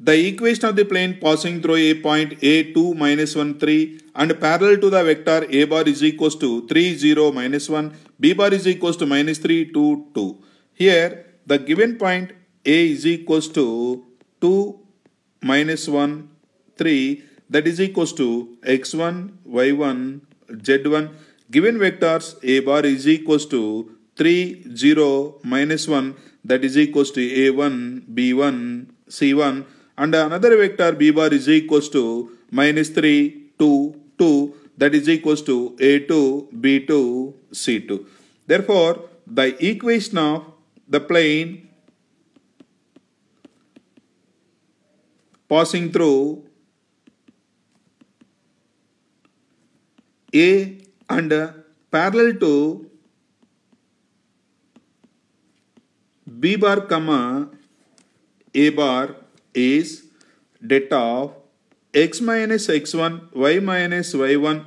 The equation of the plane passing through a point A2 minus 1, 3 and parallel to the vector A bar is equals to 3, 0, minus 1, B bar is equals to minus 3, 2, 2. Here, the given point A is equals to 2, minus 1, 3 that is equals to x1, y1, z1. Given vectors A bar is equals to 3, 0, minus 1 that is equals to a1, b1, c1 and another vector b bar is equals to minus 3, 2, 2 that is equals to a2, b2, c2. Therefore, the equation of the plane passing through A and parallel to B bar comma A bar is data of x minus x1, y minus y1,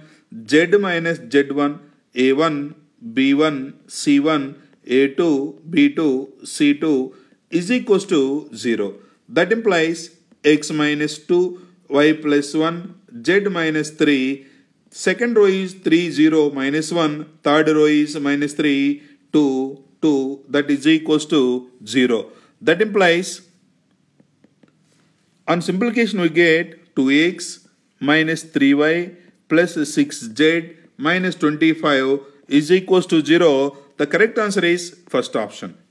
z minus z1, a1, b1, c1, a2, b2, c2 is equals to 0. That implies x minus 2, y plus 1, z minus 3. Second row is 3, 0, minus 1. Third row is minus 3, 2, 2. That is equals to 0. That implies on simplification we get 2x minus 3y plus 6z minus 25 is equals to 0. The correct answer is first option.